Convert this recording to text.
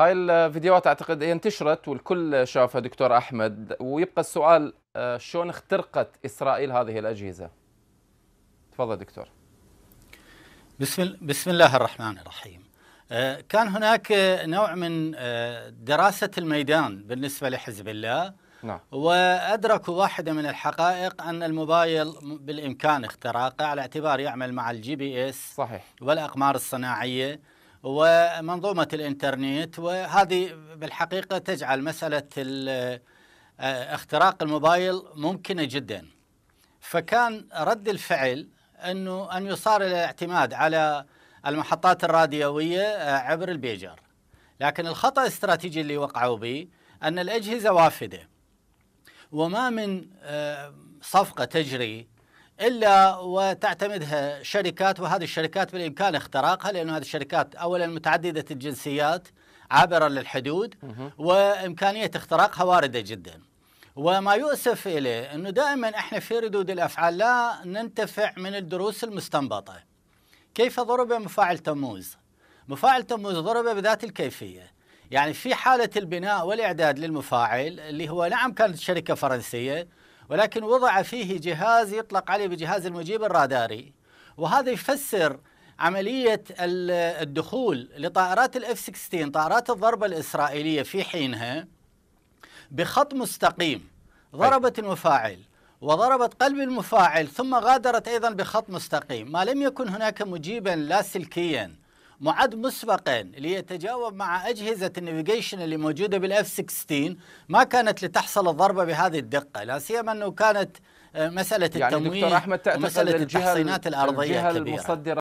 هاي الفيديوهات اعتقد هي انتشرت والكل شافها دكتور احمد ويبقى السؤال آه، شلون اخترقت اسرائيل هذه الاجهزه؟ تفضل دكتور. بسم بسم الله الرحمن الرحيم. آه، كان هناك نوع من آه، دراسه الميدان بالنسبه لحزب الله نعم. وادركوا واحده من الحقائق ان الموبايل بالامكان اختراقه على اعتبار يعمل مع الجي بي اس صحيح والاقمار الصناعيه ومنظومة الإنترنت وهذه بالحقيقة تجعل مسألة آه، اختراق الموبايل ممكنة جدا فكان رد الفعل أنه أن يصار إلى الاعتماد على المحطات الراديوية آه، عبر البيجر لكن الخطأ الاستراتيجي اللي وقعوا به أن الأجهزة وافدة وما من آه، صفقة تجري الا وتعتمدها شركات وهذه الشركات بالامكان اختراقها لانه هذه الشركات اولا متعدده الجنسيات عابره للحدود وامكانيه اختراقها وارده جدا. وما يؤسف اليه انه دائما احنا في ردود الافعال لا ننتفع من الدروس المستنبطه. كيف ضرب مفاعل تموز؟ مفاعل تموز ضرب بذات الكيفيه. يعني في حاله البناء والاعداد للمفاعل اللي هو نعم كانت شركه فرنسيه ولكن وضع فيه جهاز يطلق عليه بجهاز المجيب الراداري وهذا يفسر عملية الدخول لطائرات الاف 16 طائرات الضربة الإسرائيلية في حينها بخط مستقيم ضربت المفاعل وضربت قلب المفاعل ثم غادرت أيضا بخط مستقيم ما لم يكن هناك مجيبا لاسلكيا معد مسبقا ليتجاوب مع أجهزة النافيجيشن اللي موجودة بالإف 16 ما كانت لتحصل الضربة بهذه الدقة لا سيما أنه كانت آه، مسألة يعني التمويل دكتور أحمد ومسألة التحصينات الأرضية الجهة المصدرة